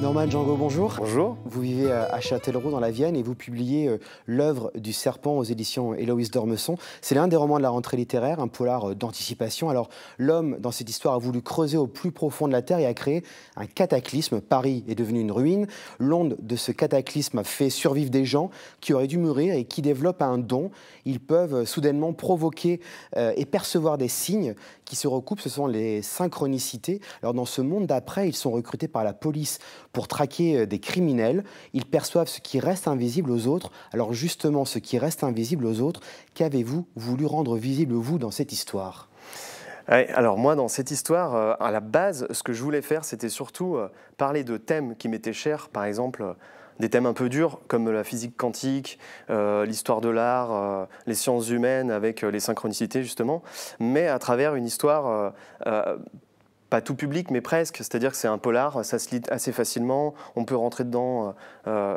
Norman Django, bonjour. Bonjour. Vous vivez euh, à Châtellerault, dans la Vienne, et vous publiez euh, L'œuvre du serpent aux éditions Héloïse Dormesson. C'est l'un des romans de la rentrée littéraire, un polar euh, d'anticipation. Alors, l'homme, dans cette histoire, a voulu creuser au plus profond de la Terre et a créé un cataclysme. Paris est devenu une ruine. L'onde de ce cataclysme a fait survivre des gens qui auraient dû mourir et qui développent un don. Ils peuvent soudainement provoquer et percevoir des signes qui se recoupent. Ce sont les synchronicités. Alors, dans ce monde d'après, ils sont recrutés par la police pour traquer euh, des criminels, ils perçoivent ce qui reste invisible aux autres. Alors justement, ce qui reste invisible aux autres, qu'avez-vous voulu rendre visible, vous, dans cette histoire alors moi, dans cette histoire, euh, à la base, ce que je voulais faire, c'était surtout euh, parler de thèmes qui m'étaient chers, par exemple des thèmes un peu durs comme la physique quantique, l'histoire de l'art, les sciences humaines avec les synchronicités justement, mais à travers une histoire pas tout public, mais presque. C'est-à-dire que c'est un polar, ça se lit assez facilement, on peut rentrer dedans. Euh,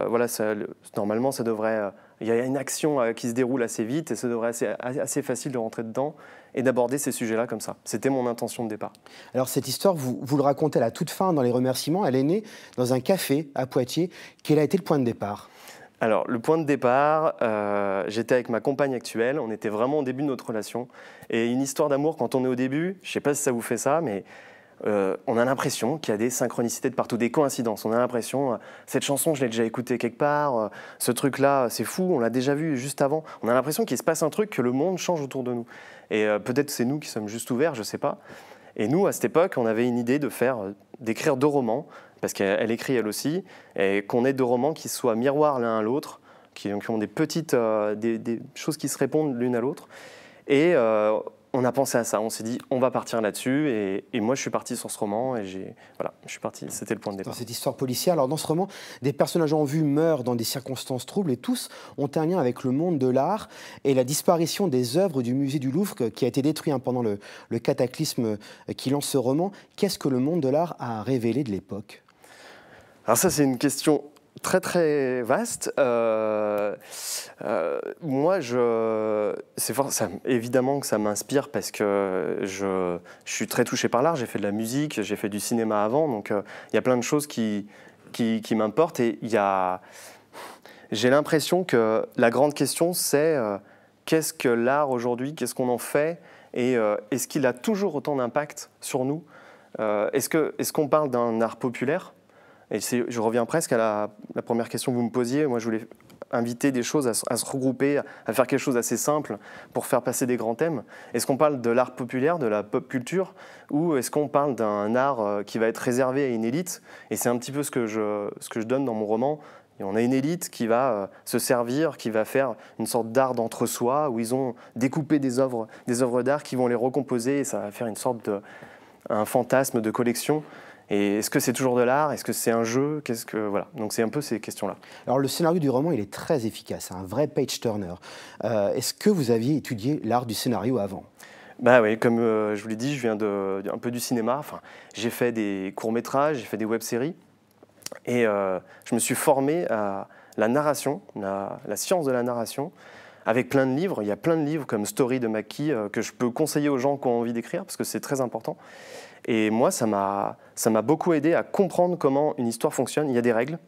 euh, voilà, ça, normalement, ça devrait. Euh, il y a une action qui se déroule assez vite et ça devrait être assez, facile de rentrer dedans et d'aborder ces sujets-là comme ça. C'était mon intention de départ. Alors cette histoire, vous, vous, le racontez à la toute fin dans les remerciements, elle est née dans un café à Poitiers. Quel a été le point de départ alors, le point de départ, j'étais avec ma compagne actuelle, on était vraiment au début de notre relation. Et une histoire d'amour, quand on est au début, je ne sais pas si ça vous fait ça, mais euh, on a l'impression qu'il y a des synchronicités de partout, des coïncidences. On a l'impression, euh, cette chanson, je l'ai déjà écoutée quelque part, euh, ce truc-là, c'est fou, on l'a déjà vu juste avant. On a l'impression qu'il se passe un truc, que le monde change autour de nous. Et peut-être c'est nous qui sommes juste ouverts, je sais pas. Et nous, à cette époque, on avait une idée de faire, d'écrire deux romans, parce qu'elle écrit elle aussi, et qu'on ait deux romans qui soient miroirs l'un à l'autre, qui, ont des petites, des, choses qui se répondent l'une à l'autre. Et on a pensé à ça, on s'est dit on va partir là-dessus et, moi je suis parti sur ce roman et j'ai voilà, je suis parti, c'était le point de départ. Dans cette histoire policière, alors dans ce roman, des personnages en vue meurent dans des circonstances troubles et tous ont un lien avec le monde de l'art et la disparition des œuvres du musée du Louvre qui a été détruit hein, pendant le, le cataclysme qui lance ce roman. Qu'est-ce que le monde de l'art a révélé de l'époque Alors ça c'est une question très très vaste. Euh, euh, moi, je, c'est évidemment que ça m'inspire parce que je, suis très touché par l'art. J'ai fait de la musique, j'ai fait du cinéma avant, donc euh, il y a plein de choses qui, m'importent. Et j'ai l'impression que la grande question, c'est qu'est-ce que l'art aujourd'hui, qu'est-ce qu'on en fait, et est-ce qu'il a toujours autant d'impact sur nous est-ce qu'on parle d'un art populaire je reviens presque à la, première question que vous me posiez. Moi, je voulais inviter des choses à, se regrouper, à, faire quelque chose d'assez simple pour faire passer des grands thèmes. Est-ce qu'on parle de l'art populaire, de la pop culture, ou est-ce qu'on parle d'un art euh, qui va être réservé à une élite Et c'est un petit peu ce que, je, ce que je donne dans mon roman. Et on a une élite qui va euh, se servir, qui va faire une sorte d'art d'entre-soi, où ils ont découpé des œuvres, des d'art qui vont les recomposer, et ça va faire une sorte de un fantasme de collection. Et est-ce que c'est toujours de l'art Est-ce que c'est un jeu Qu'est-ce que voilà Donc c'est un peu ces questions-là. Alors le scénario du roman, il est très efficace, hein. un vrai page turner. Euh, est-ce que vous aviez étudié l'art du scénario avant Ben oui, comme euh, je vous l'ai dit, je viens un peu du cinéma. Enfin, j'ai fait des courts-métrages, j'ai fait des web-séries. Et euh, je me suis formé à la narration, la, la science de la narration, avec plein de livres. Il y a plein de livres comme Story de Maki euh, que je peux conseiller aux gens qui ont envie d'écrire parce que c'est très important. Et moi, ça m'a beaucoup aidé à comprendre comment une histoire fonctionne. Il y a des règles.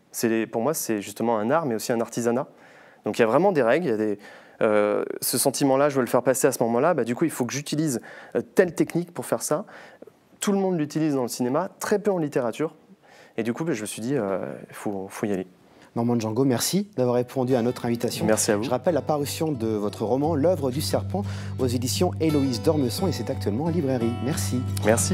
Pour moi, c'est justement un art, mais aussi un artisanat. Donc il y a vraiment des règles. Il y a des, euh, ce sentiment-là, je veux le faire passer à ce moment-là. Bah, du coup, il faut que j'utilise euh, telle technique pour faire ça. Tout le monde l'utilise dans le cinéma, très peu en littérature. Et du coup, bah, je me suis dit, il faut y aller. Normand Django, merci d'avoir répondu à notre invitation. Merci à vous. Je rappelle la parution de votre roman L'œuvre du serpent aux éditions Héloïse Dormeson et c'est actuellement en librairie. Merci. Merci.